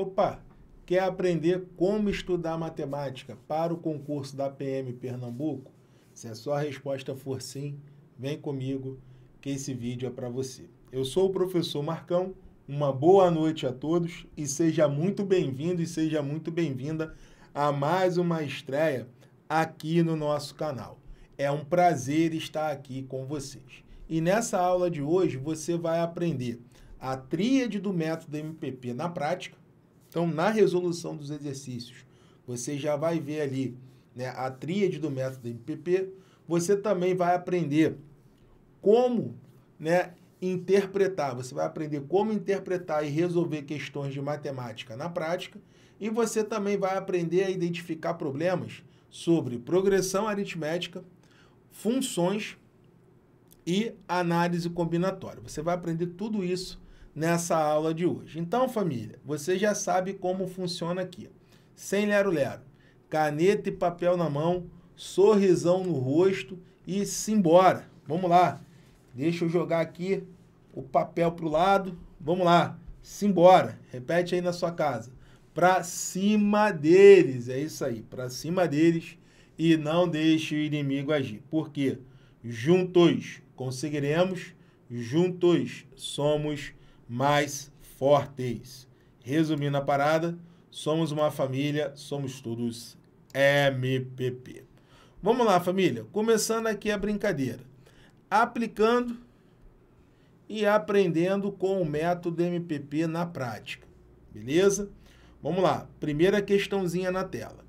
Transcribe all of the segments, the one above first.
Opa, quer aprender como estudar matemática para o concurso da PM Pernambuco? Se a sua resposta for sim, vem comigo que esse vídeo é para você. Eu sou o professor Marcão, uma boa noite a todos e seja muito bem-vindo e seja muito bem-vinda a mais uma estreia aqui no nosso canal. É um prazer estar aqui com vocês. E nessa aula de hoje você vai aprender a tríade do método MPP na prática, então, na resolução dos exercícios, você já vai ver ali né, a tríade do método MPP. Você também vai aprender como né, interpretar. Você vai aprender como interpretar e resolver questões de matemática na prática. E você também vai aprender a identificar problemas sobre progressão aritmética, funções e análise combinatória. Você vai aprender tudo isso nessa aula de hoje. Então, família, você já sabe como funciona aqui. Sem lero-lero, caneta e papel na mão, sorrisão no rosto e simbora. Vamos lá. Deixa eu jogar aqui o papel para o lado. Vamos lá. Simbora. Repete aí na sua casa. Para cima deles. É isso aí. Para cima deles. E não deixe o inimigo agir. Porque Juntos conseguiremos. Juntos somos mais fortes. Resumindo a parada, somos uma família, somos todos MPP. Vamos lá, família. Começando aqui a brincadeira. Aplicando e aprendendo com o método MPP na prática. Beleza? Vamos lá. Primeira questãozinha na tela.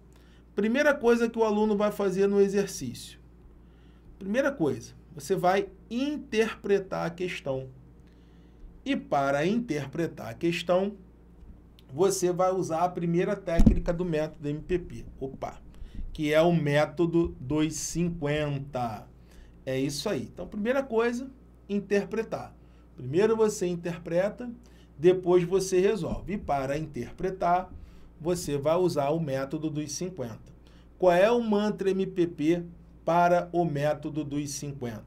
Primeira coisa que o aluno vai fazer no exercício. Primeira coisa, você vai interpretar a questão e para interpretar a questão, você vai usar a primeira técnica do método MPP, opa, que é o método 250. É isso aí. Então, primeira coisa, interpretar. Primeiro você interpreta, depois você resolve. E para interpretar, você vai usar o método dos 50. Qual é o mantra MPP para o método dos 50?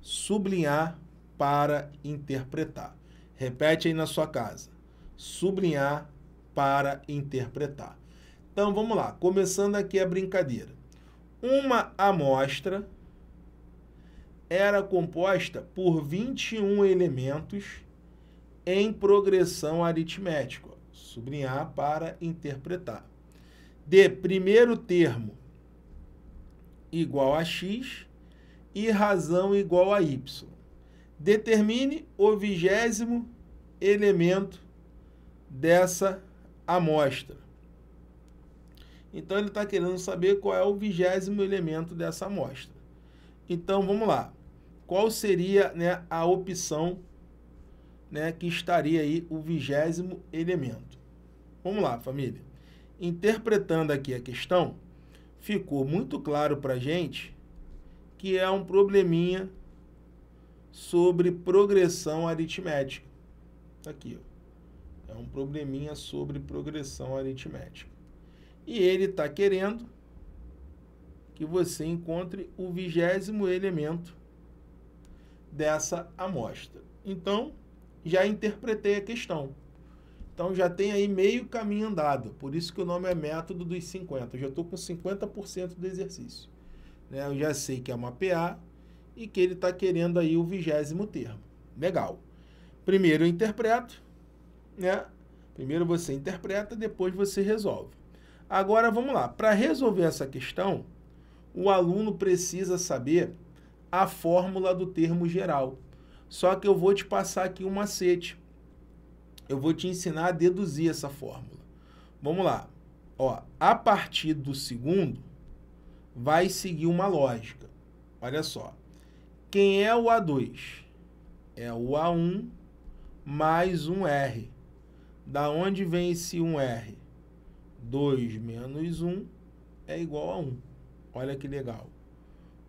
Sublinhar para interpretar. Repete aí na sua casa. Sublinhar para interpretar. Então vamos lá, começando aqui a brincadeira. Uma amostra era composta por 21 elementos em progressão aritmética. Sublinhar para interpretar. De primeiro termo igual a x e razão igual a y. Determine o vigésimo elemento dessa amostra. Então, ele está querendo saber qual é o vigésimo elemento dessa amostra. Então, vamos lá. Qual seria né, a opção né, que estaria aí o vigésimo elemento? Vamos lá, família. Interpretando aqui a questão, ficou muito claro para gente que é um probleminha sobre progressão aritmética. Tá aqui, ó. É um probleminha sobre progressão aritmética. E ele está querendo que você encontre o vigésimo elemento dessa amostra. Então, já interpretei a questão. Então já tem aí meio caminho andado. Por isso que o nome é método dos 50. Eu já estou com 50% do exercício. Né? Eu já sei que é mapear, e que ele está querendo aí o vigésimo termo. Legal. Primeiro eu interpreto, né? Primeiro você interpreta, depois você resolve. Agora vamos lá. Para resolver essa questão, o aluno precisa saber a fórmula do termo geral. Só que eu vou te passar aqui um macete. Eu vou te ensinar a deduzir essa fórmula. Vamos lá. Ó, a partir do segundo, vai seguir uma lógica. Olha só. Quem é o A2? É o A1 mais um R. Da onde vem esse 1R? 2 menos 1 é igual a 1. Olha que legal.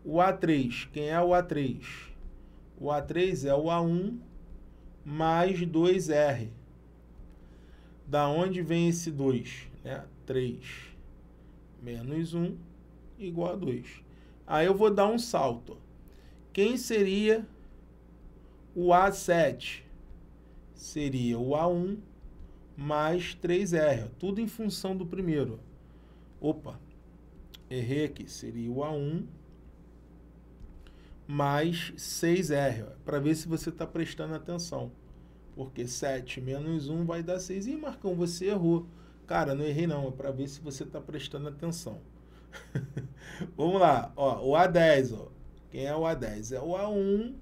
O A3, quem é o A3? O A3 é o A1 mais 2R. Da onde vem esse 2? Né? 3 menos 1 igual a 2. Aí eu vou dar um salto. Quem seria o A7? Seria o A1 mais 3R. Tudo em função do primeiro. Opa, errei aqui. Seria o A1 mais 6R. Para ver se você está prestando atenção. Porque 7 menos 1 vai dar 6. Ih, Marcão, você errou. Cara, não errei não. É para ver se você está prestando atenção. Vamos lá. Ó, o A10, ó. Quem é o A10? É o A1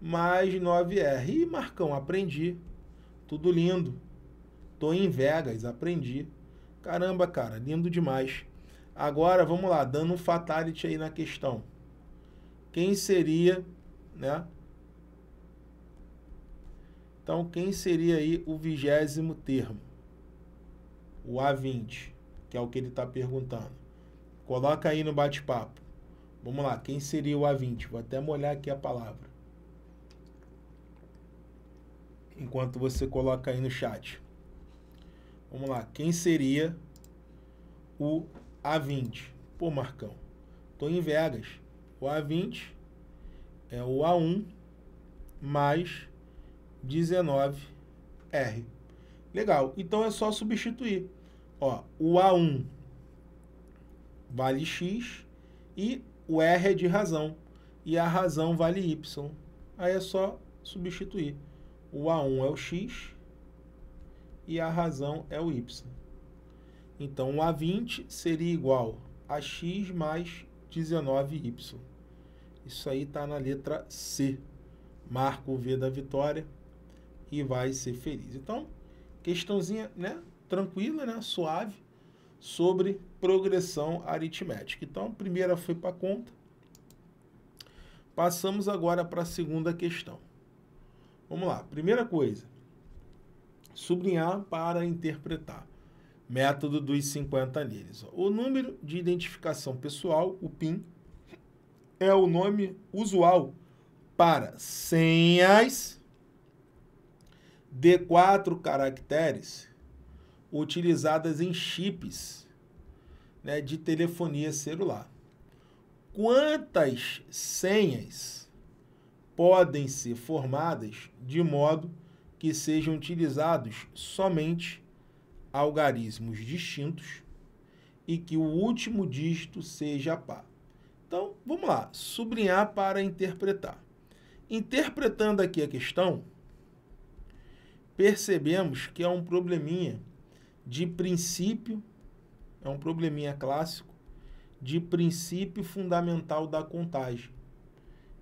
mais 9R. E Marcão, aprendi. Tudo lindo. Tô em Vegas, aprendi. Caramba, cara, lindo demais. Agora, vamos lá, dando um fatality aí na questão. Quem seria, né? Então, quem seria aí o vigésimo termo? O A20, que é o que ele está perguntando. Coloca aí no bate-papo. Vamos lá, quem seria o A20? Vou até molhar aqui a palavra. Enquanto você coloca aí no chat. Vamos lá, quem seria o A20? Pô, Marcão, tô em Vegas. O A20 é o A1 mais 19R. Legal, então é só substituir. Ó, o A1 vale X e o R é de razão e a razão vale Y. Aí é só substituir. O A1 é o X e a razão é o Y. Então, o A20 seria igual a X mais 19Y. Isso aí está na letra C. Marca o V da vitória e vai ser feliz. Então, questãozinha né? tranquila, né? suave sobre progressão aritmética. Então, a primeira foi para a conta. Passamos agora para a segunda questão. Vamos lá. Primeira coisa, sublinhar para interpretar. Método dos 50 níveis. O número de identificação pessoal, o PIN, é o nome usual para senhas de quatro caracteres utilizadas em chips né, de telefonia celular. Quantas senhas podem ser formadas de modo que sejam utilizados somente algarismos distintos e que o último dígito seja par. Então, vamos lá, sublinhar para interpretar. Interpretando aqui a questão, percebemos que é um probleminha de princípio, é um probleminha clássico, de princípio fundamental da contagem.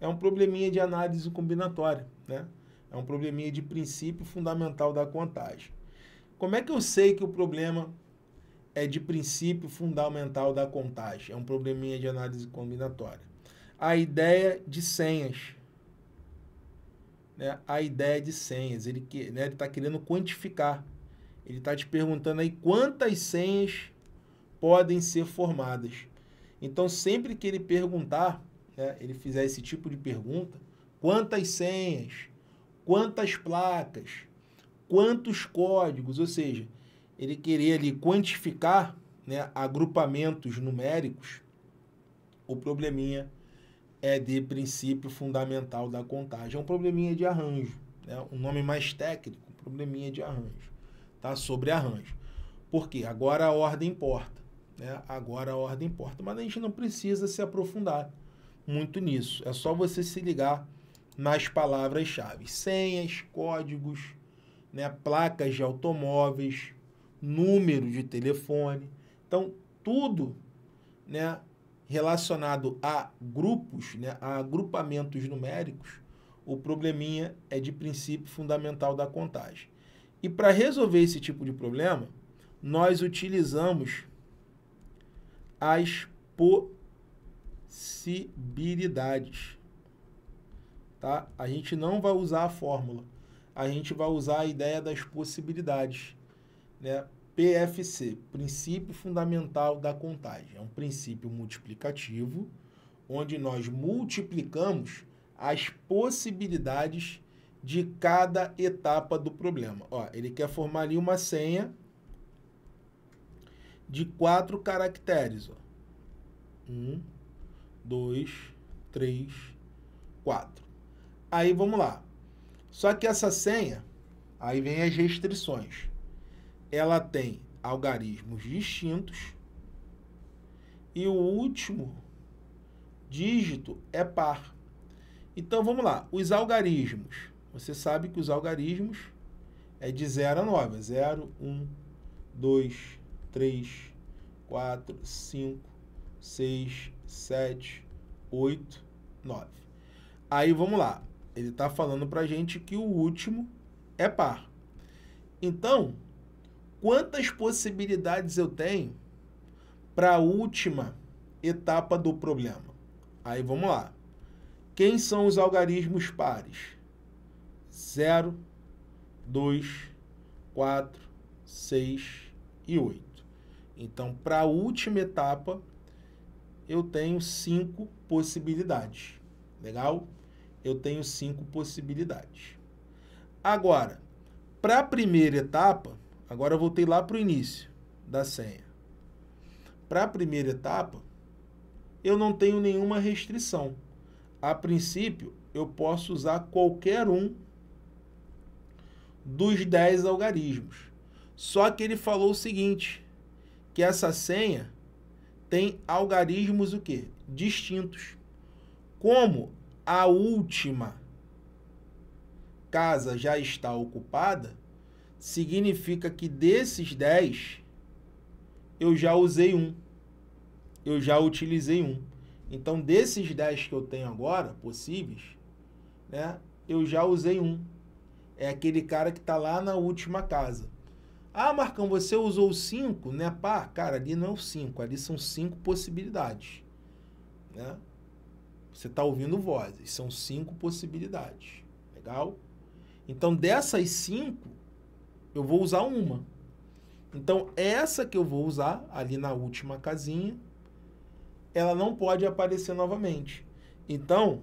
É um probleminha de análise combinatória, né? É um probleminha de princípio fundamental da contagem. Como é que eu sei que o problema é de princípio fundamental da contagem? É um probleminha de análise combinatória. A ideia de senhas. Né? A ideia de senhas. Ele está né? Ele tá querendo quantificar ele está te perguntando aí quantas senhas podem ser formadas. Então, sempre que ele perguntar, né, ele fizer esse tipo de pergunta, quantas senhas, quantas placas, quantos códigos, ou seja, ele querer ali quantificar né, agrupamentos numéricos, o probleminha é de princípio fundamental da contagem. É um probleminha de arranjo, né? um nome mais técnico, probleminha de arranjo tá? sobre arranjo. Porque agora a ordem importa. Né? Agora a ordem importa. Mas a gente não precisa se aprofundar muito nisso. É só você se ligar nas palavras-chave. Senhas, códigos, né? placas de automóveis, número de telefone. Então, tudo né, relacionado a grupos, né, a agrupamentos numéricos, o probleminha é de princípio fundamental da contagem. E para resolver esse tipo de problema, nós utilizamos as possibilidades. Tá? A gente não vai usar a fórmula, a gente vai usar a ideia das possibilidades. Né? PFC, princípio fundamental da contagem. É um princípio multiplicativo, onde nós multiplicamos as possibilidades de cada etapa do problema. Ó, ele quer formar ali uma senha de quatro caracteres. Ó. Um, dois, três, quatro. Aí vamos lá. Só que essa senha, aí vem as restrições. Ela tem algarismos distintos e o último dígito é par. Então vamos lá. Os algarismos você sabe que os algarismos é de 0 a 9. 0, 1, 2, 3, 4, 5, 6, 7, 8, 9. Aí vamos lá. Ele está falando para a gente que o último é par. Então, quantas possibilidades eu tenho para a última etapa do problema? Aí vamos lá. Quem são os algarismos pares? 0, 2, 4, 6 e 8. Então, para a última etapa, eu tenho 5 possibilidades. Legal? Eu tenho 5 possibilidades. Agora, para a primeira etapa, agora eu voltei lá para o início da senha. Para a primeira etapa, eu não tenho nenhuma restrição. A princípio, eu posso usar qualquer um dos 10 algarismos. Só que ele falou o seguinte, que essa senha tem algarismos o quê? Distintos. Como a última casa já está ocupada, significa que desses 10 eu já usei um. Eu já utilizei um. Então, desses 10 que eu tenho agora, possíveis, né, eu já usei um. É aquele cara que está lá na última casa. Ah, Marcão, você usou cinco, né? Pá, cara, ali não é o cinco, ali são cinco possibilidades. Né? Você está ouvindo vozes, são cinco possibilidades. Legal? Então, dessas cinco, eu vou usar uma. Então, essa que eu vou usar ali na última casinha, ela não pode aparecer novamente. Então,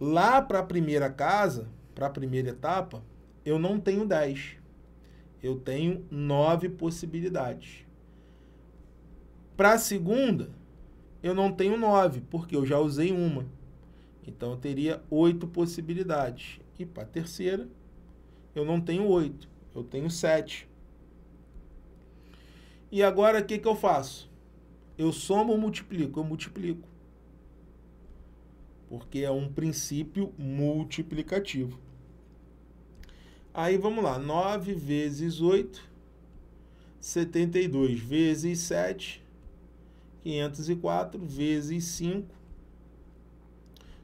lá para a primeira casa, para a primeira etapa, eu não tenho 10. Eu tenho 9 possibilidades. Para a segunda, eu não tenho 9, porque eu já usei uma. Então eu teria 8 possibilidades. E para a terceira, eu não tenho 8, eu tenho 7. E agora o que, que eu faço? Eu somo ou multiplico? Eu multiplico. Porque é um princípio multiplicativo. Aí vamos lá, 9 vezes 8, 72 vezes 7, 504 vezes 5,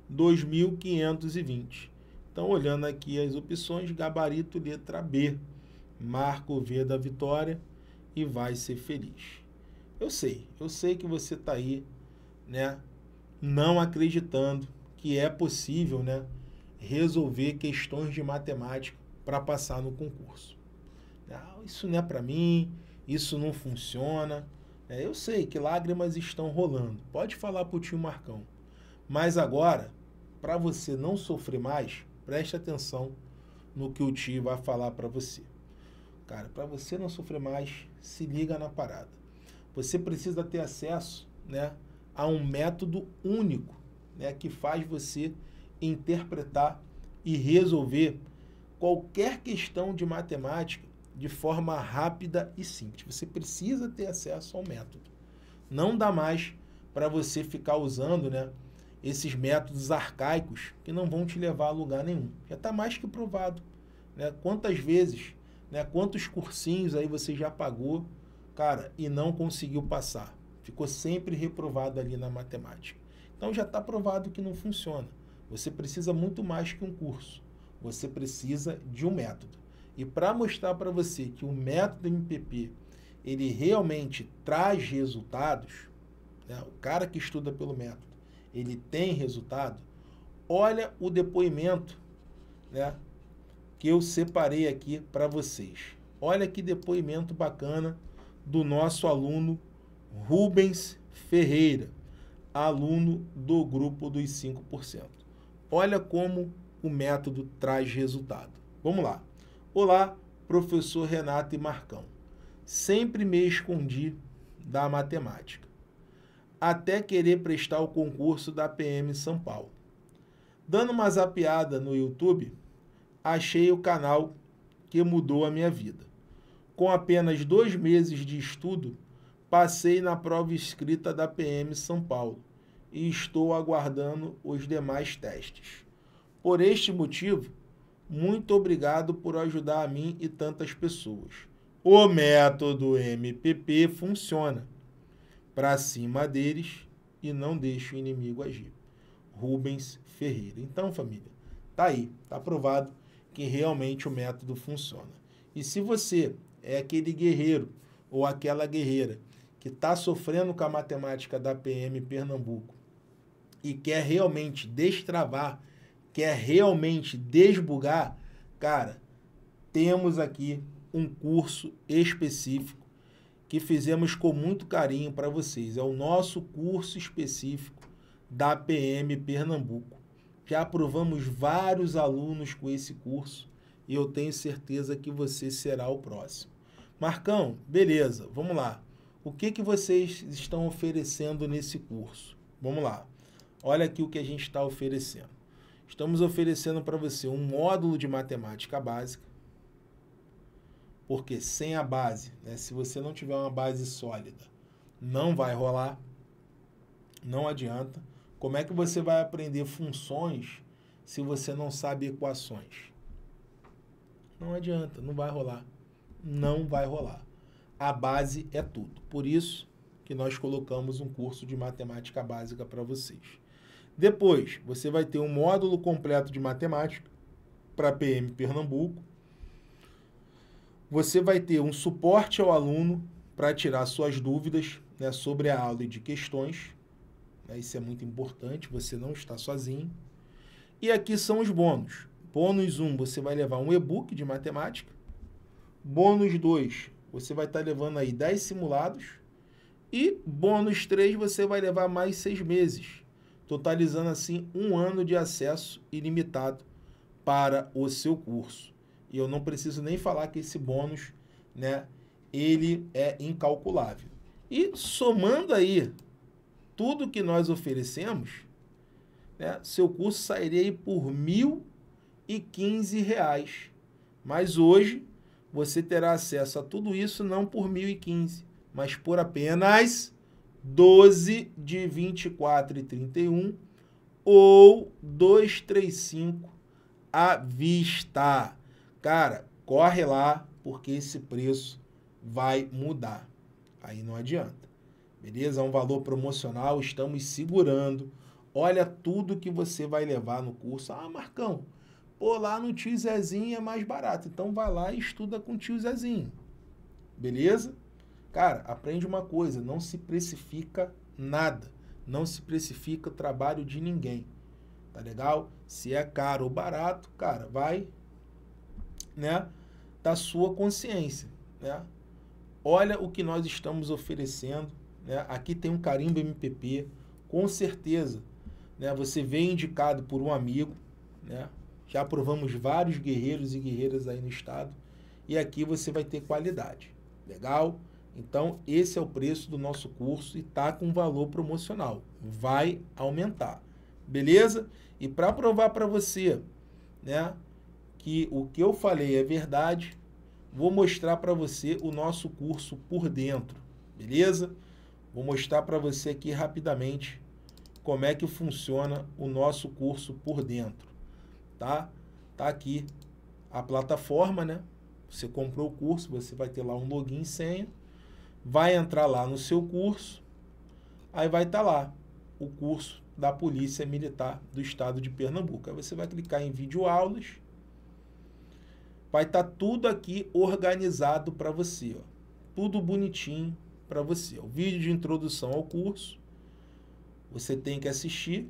2520. Então, olhando aqui as opções, gabarito letra B. Marca o V da vitória e vai ser feliz. Eu sei, eu sei que você está aí, né, não acreditando que é possível, né, resolver questões de matemática para passar no concurso. Ah, isso não é para mim, isso não funciona. É, eu sei que lágrimas estão rolando. Pode falar para o tio Marcão. Mas agora, para você não sofrer mais, preste atenção no que o tio vai falar para você. Cara, para você não sofrer mais, se liga na parada. Você precisa ter acesso né, a um método único né, que faz você interpretar e resolver qualquer questão de matemática de forma rápida e simples. Você precisa ter acesso ao método. Não dá mais para você ficar usando né, esses métodos arcaicos que não vão te levar a lugar nenhum. Já está mais que provado. Né? Quantas vezes, né, quantos cursinhos aí você já pagou, cara, e não conseguiu passar. Ficou sempre reprovado ali na matemática. Então já está provado que não funciona. Você precisa muito mais que um curso. Você precisa de um método. E para mostrar para você que o método MPP ele realmente traz resultados, né? o cara que estuda pelo método, ele tem resultado, olha o depoimento né? que eu separei aqui para vocês. Olha que depoimento bacana do nosso aluno Rubens Ferreira, aluno do grupo dos 5%. Olha como o método traz resultado. Vamos lá. Olá, professor Renato e Marcão. Sempre me escondi da matemática, até querer prestar o concurso da PM São Paulo. Dando uma zapeada no YouTube, achei o canal que mudou a minha vida. Com apenas dois meses de estudo, passei na prova escrita da PM São Paulo e estou aguardando os demais testes. Por este motivo, muito obrigado por ajudar a mim e tantas pessoas. O método MPP funciona. Para cima deles e não deixa o inimigo agir. Rubens Ferreira. Então, família, tá aí, tá provado que realmente o método funciona. E se você é aquele guerreiro ou aquela guerreira que está sofrendo com a matemática da PM Pernambuco e quer realmente destravar quer é realmente desbugar, cara, temos aqui um curso específico que fizemos com muito carinho para vocês. É o nosso curso específico da PM Pernambuco. Já aprovamos vários alunos com esse curso e eu tenho certeza que você será o próximo. Marcão, beleza, vamos lá. O que, que vocês estão oferecendo nesse curso? Vamos lá. Olha aqui o que a gente está oferecendo. Estamos oferecendo para você um módulo de matemática básica, porque sem a base, né, se você não tiver uma base sólida, não vai rolar, não adianta. Como é que você vai aprender funções se você não sabe equações? Não adianta, não vai rolar. Não vai rolar. A base é tudo. Por isso que nós colocamos um curso de matemática básica para vocês. Depois, você vai ter um módulo completo de matemática para PM Pernambuco. Você vai ter um suporte ao aluno para tirar suas dúvidas né, sobre a aula e de questões. Né, isso é muito importante, você não está sozinho. E aqui são os bônus. Bônus 1, você vai levar um e-book de matemática. Bônus 2, você vai estar levando aí 10 simulados. E bônus 3, você vai levar mais 6 meses totalizando assim um ano de acesso ilimitado para o seu curso. E eu não preciso nem falar que esse bônus, né, ele é incalculável. E somando aí tudo que nós oferecemos, né, seu curso sairia aí por R$ 1.015. Mas hoje você terá acesso a tudo isso não por R$ 1.015, mas por apenas 12 de 24 e 31 ou 235 à vista. Cara, corre lá porque esse preço vai mudar. Aí não adianta. Beleza? É um valor promocional, estamos segurando. Olha tudo que você vai levar no curso. Ah, Marcão, pô, lá no tio Zezinho é mais barato. Então vai lá e estuda com o tio Zezinho. Beleza? Cara, aprende uma coisa, não se precifica nada. Não se precifica o trabalho de ninguém. Tá legal? Se é caro ou barato, cara, vai, né, da sua consciência, né? Olha o que nós estamos oferecendo, né? Aqui tem um carimbo MPP, com certeza, né? Você vem indicado por um amigo, né? Já aprovamos vários guerreiros e guerreiras aí no estado e aqui você vai ter qualidade. Legal? Então, esse é o preço do nosso curso e está com valor promocional. Vai aumentar. Beleza? E para provar para você né, que o que eu falei é verdade, vou mostrar para você o nosso curso por dentro. Beleza? Vou mostrar para você aqui rapidamente como é que funciona o nosso curso por dentro. Tá? Tá aqui a plataforma, né? Você comprou o curso, você vai ter lá um login e senha vai entrar lá no seu curso, aí vai estar tá lá o curso da Polícia Militar do Estado de Pernambuco. Aí você vai clicar em vídeo aulas, vai estar tá tudo aqui organizado para você, ó. tudo bonitinho para você. O vídeo de introdução ao curso, você tem que assistir,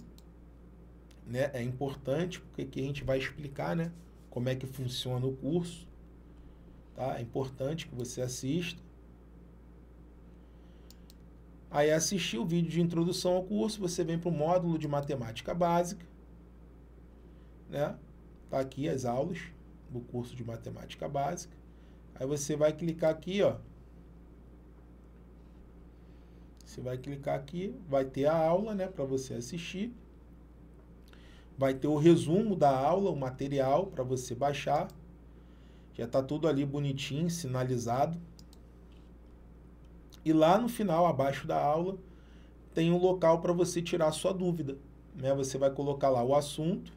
né? É importante porque aqui a gente vai explicar, né? Como é que funciona o curso, tá? É importante que você assista. Aí assistir o vídeo de introdução ao curso, você vem para o módulo de matemática básica, né? Tá aqui as aulas do curso de matemática básica. Aí você vai clicar aqui, ó. Você vai clicar aqui, vai ter a aula, né, para você assistir. Vai ter o resumo da aula, o material para você baixar. Já tá tudo ali bonitinho, sinalizado. E lá no final, abaixo da aula, tem um local para você tirar sua dúvida. Né? Você vai colocar lá o assunto,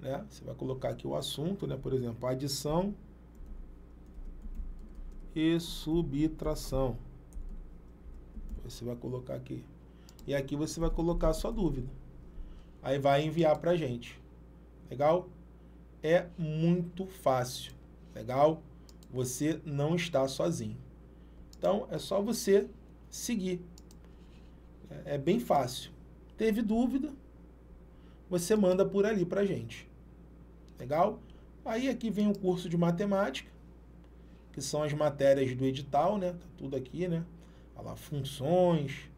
né? Você vai colocar aqui o assunto, né? Por exemplo, adição e subtração. Você vai colocar aqui. E aqui você vai colocar a sua dúvida. Aí vai enviar para a gente. Legal? É muito fácil. Legal? Você não está sozinho. Então, é só você seguir. É, é bem fácil. Teve dúvida? Você manda por ali para gente. Legal? Aí aqui vem o curso de matemática, que são as matérias do edital, né? Tá tudo aqui, né? Olha tá lá, funções,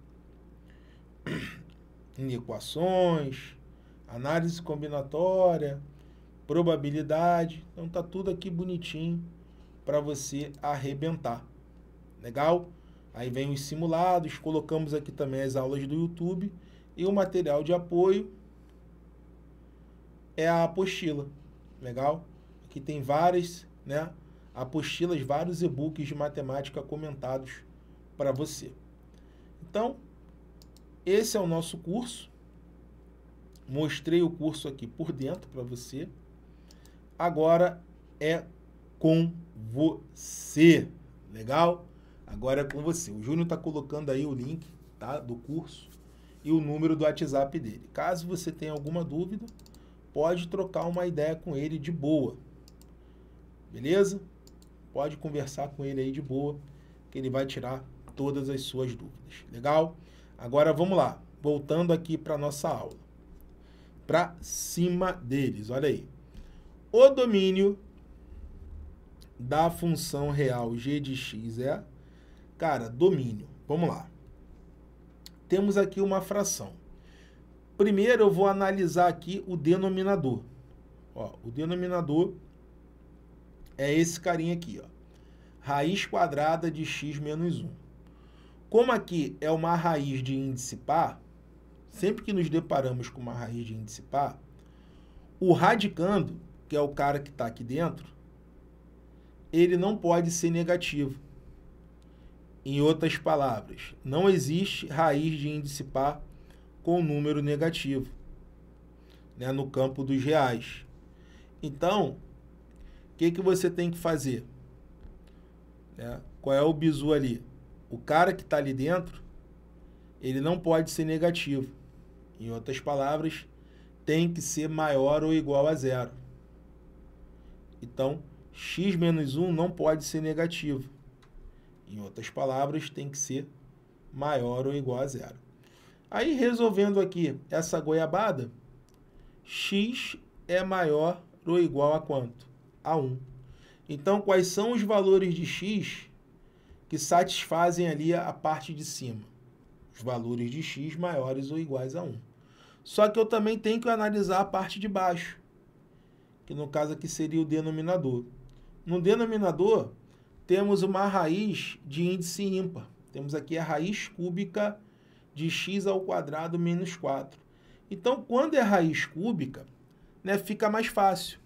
inequações análise combinatória, probabilidade. Então tá tudo aqui bonitinho para você arrebentar. Legal? Aí vem os simulados, colocamos aqui também as aulas do YouTube e o material de apoio é a apostila. Legal? Aqui tem várias, né, apostilas, vários e-books de matemática comentados para você. Então, esse é o nosso curso. Mostrei o curso aqui por dentro para você. Agora é com você. Legal? Agora é com você. O Júnior está colocando aí o link tá, do curso e o número do WhatsApp dele. Caso você tenha alguma dúvida, pode trocar uma ideia com ele de boa. Beleza? Pode conversar com ele aí de boa, que ele vai tirar todas as suas dúvidas. Legal? Agora vamos lá. Voltando aqui para nossa aula. Para cima deles, olha aí. O domínio da função real g de x é Cara, domínio. Vamos lá. Temos aqui uma fração. Primeiro eu vou analisar aqui o denominador. Ó, o denominador é esse carinha aqui, ó. Raiz quadrada de x menos 1. Como aqui é uma raiz de índice par, sempre que nos deparamos com uma raiz de índice par, o radicando, que é o cara que está aqui dentro, ele não pode ser negativo. Em outras palavras, não existe raiz de índice par com número negativo né, no campo dos reais. Então, o que, que você tem que fazer? Né? Qual é o bizu ali? O cara que está ali dentro, ele não pode ser negativo. Em outras palavras, tem que ser maior ou igual a zero. Então, x menos 1 não pode ser negativo. Em outras palavras, tem que ser maior ou igual a zero. Aí, resolvendo aqui essa goiabada, x é maior ou igual a quanto? A 1. Então, quais são os valores de x que satisfazem ali a parte de cima? Os valores de x maiores ou iguais a 1. Só que eu também tenho que analisar a parte de baixo, que no caso aqui seria o denominador. No denominador, temos uma raiz de índice ímpar. Temos aqui a raiz cúbica de x ao quadrado menos 4. Então, quando é raiz cúbica, né, fica mais fácil.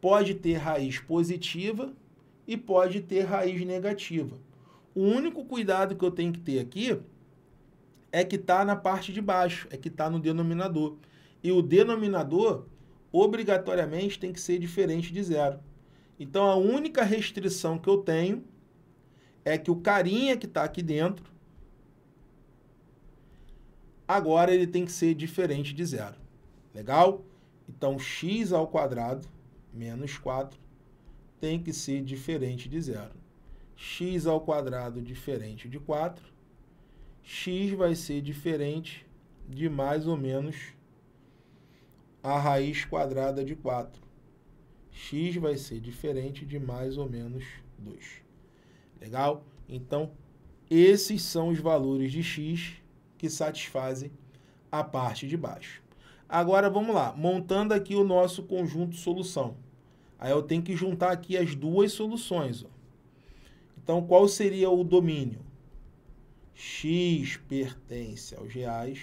Pode ter raiz positiva e pode ter raiz negativa. O único cuidado que eu tenho que ter aqui é que está na parte de baixo, é que está no denominador. E o denominador, obrigatoriamente, tem que ser diferente de zero. Então a única restrição que eu tenho é que o carinha que está aqui dentro, agora ele tem que ser diferente de zero. Legal? Então x ao quadrado menos 4 tem que ser diferente de zero. x ao quadrado diferente de 4, x vai ser diferente de mais ou menos a raiz quadrada de 4 x vai ser diferente de mais ou menos 2. Legal? Então, esses são os valores de x que satisfazem a parte de baixo. Agora, vamos lá. Montando aqui o nosso conjunto solução. Aí eu tenho que juntar aqui as duas soluções. Ó. Então, qual seria o domínio? x pertence aos reais,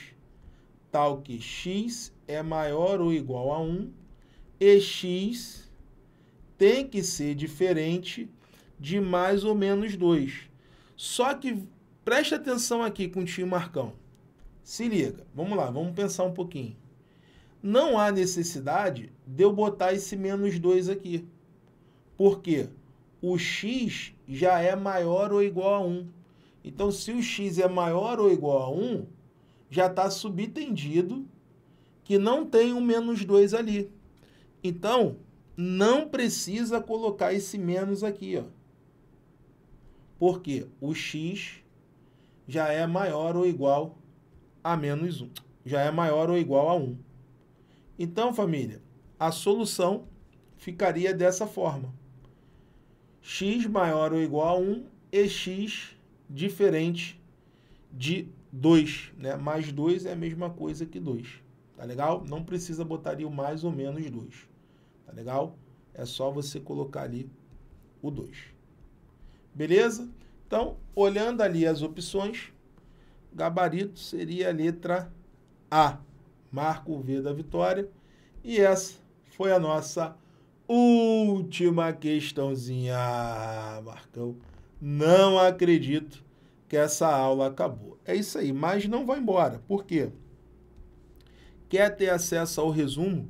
tal que x é maior ou igual a 1 e x tem que ser diferente de mais ou menos 2. Só que preste atenção aqui com o tio Marcão. Se liga, vamos lá, vamos pensar um pouquinho. Não há necessidade de eu botar esse menos 2 aqui. porque O x já é maior ou igual a 1. Então, se o x é maior ou igual a 1, já está subentendido que não tem um menos 2 ali. Então, não precisa colocar esse menos aqui, ó. Porque o x já é maior ou igual a menos 1. Já é maior ou igual a 1. Então, família, a solução ficaria dessa forma. x maior ou igual a 1 e x diferente de 2. Né? Mais 2 é a mesma coisa que 2. Tá legal? Não precisa botar o mais ou menos 2. Tá legal? É só você colocar ali o 2. Beleza? Então, olhando ali as opções, gabarito seria a letra A. Marco o V da vitória. E essa foi a nossa última questãozinha. Marcão, não acredito que essa aula acabou. É isso aí, mas não vai embora. Por quê? Quer ter acesso ao resumo?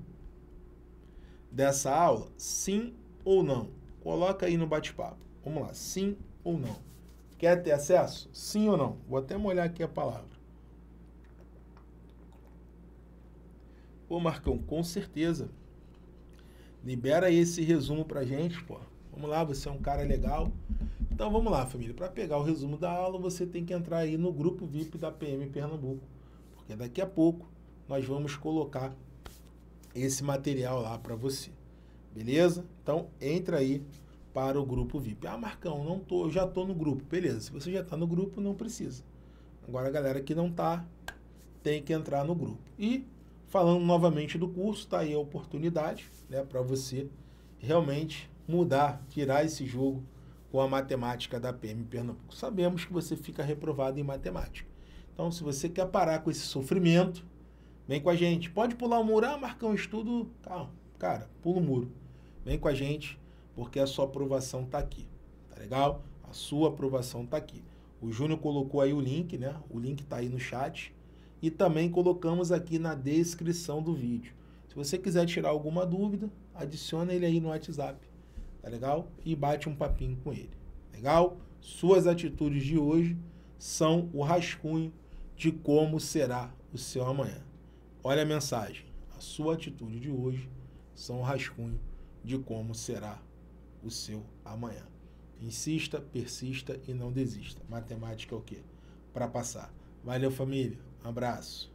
dessa aula? Sim ou não? Coloca aí no bate-papo. Vamos lá, sim ou não? Quer ter acesso? Sim ou não? Vou até molhar aqui a palavra. Pô, Marcão, com certeza. Libera esse resumo pra gente, pô. Vamos lá, você é um cara legal. Então vamos lá, família. Para pegar o resumo da aula, você tem que entrar aí no grupo VIP da PM Pernambuco. Porque daqui a pouco nós vamos colocar esse material lá para você. Beleza? Então entra aí para o grupo VIP. Ah, Marcão, não tô, já tô no grupo. Beleza. Se você já está no grupo, não precisa. Agora a galera que não tá tem que entrar no grupo. E falando novamente do curso, tá aí a oportunidade, né, para você realmente mudar, tirar esse jogo com a matemática da PM Pernambuco. Sabemos que você fica reprovado em matemática. Então, se você quer parar com esse sofrimento, Vem com a gente. Pode pular o muro. Ah, Marcão, estudo. Calma, cara, pula o muro. Vem com a gente, porque a sua aprovação está aqui. Tá legal? A sua aprovação está aqui. O Júnior colocou aí o link, né? O link está aí no chat. E também colocamos aqui na descrição do vídeo. Se você quiser tirar alguma dúvida, adiciona ele aí no WhatsApp. Tá legal? E bate um papinho com ele. Legal? Suas atitudes de hoje são o rascunho de como será o seu amanhã. Olha a mensagem. A sua atitude de hoje são o rascunho de como será o seu amanhã. Insista, persista e não desista. Matemática é o quê? Para passar. Valeu, família. Um abraço.